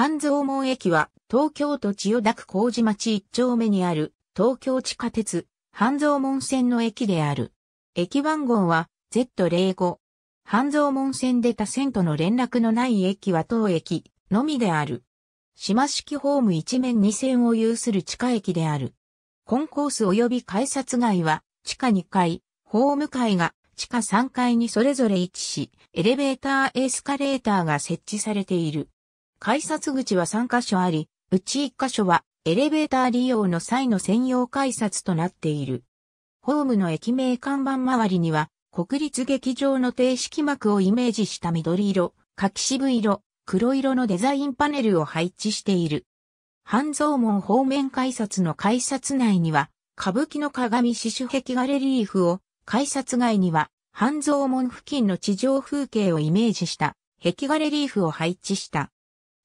半蔵門駅は東京都千代田区麹町一丁目にある東京地下鉄半蔵門線の駅である。駅番号は Z05。半蔵門線で他線との連絡のない駅は当駅のみである。島式ホーム一面二線を有する地下駅である。コンコース及び改札街は地下2階、ホーム階が地下3階にそれぞれ位置し、エレベーターエスカレーターが設置されている。改札口は3カ所あり、うち1カ所はエレベーター利用の際の専用改札となっている。ホームの駅名看板周りには、国立劇場の定式幕をイメージした緑色、柿渋色、黒色のデザインパネルを配置している。半蔵門方面改札の改札内には、歌舞伎の鏡刺繍壁画レリーフを、改札外には、半蔵門付近の地上風景をイメージした壁画レリーフを配置した。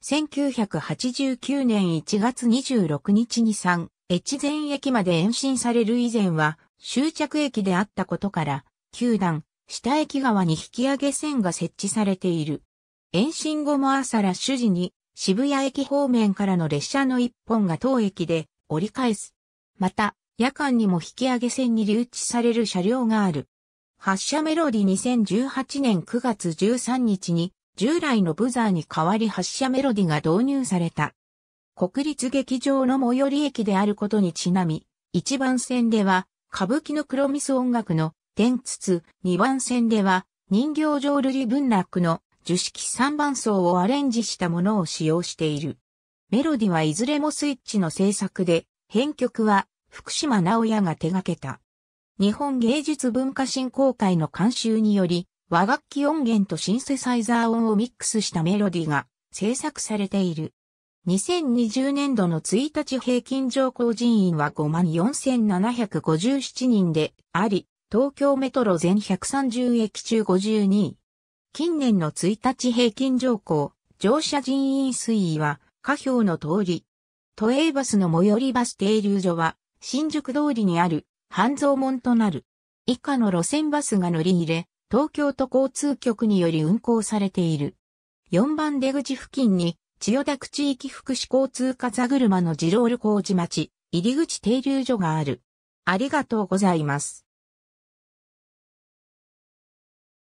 1989年1月26日に3、越前駅まで延伸される以前は終着駅であったことから、9段、下駅側に引き上げ線が設置されている。延伸後も朝ラッシュ時に渋谷駅方面からの列車の一本が当駅で折り返す。また、夜間にも引き上げ線に留置される車両がある。発車メロディ2018年9月13日に従来のブザーに代わり発車メロディが導入された。国立劇場の最寄り駅であることにちなみ、1番線では歌舞伎の黒ミス音楽の天筒、2番線では人形浄瑠璃文楽の樹式3番層をアレンジしたものを使用している。メロディはいずれもスイッチの制作で、編曲は福島直也が手掛けた。日本芸術文化振興会の監修により、和楽器音源とシンセサイザー音をミックスしたメロディが制作されている。2020年度の1日平均上降人員は54,757人であり、東京メトロ全130駅中52位。近年の1日平均上降、乗車人員推移は、下表の通り。都営バスの最寄りバス停留所は、新宿通りにある、半蔵門となる。以下の路線バスが乗り入れ、東京都交通局により運行されている。4番出口付近に、千代田区地域福祉交通課座車の自動旅工事町、入口停留所がある。ありがとうございます。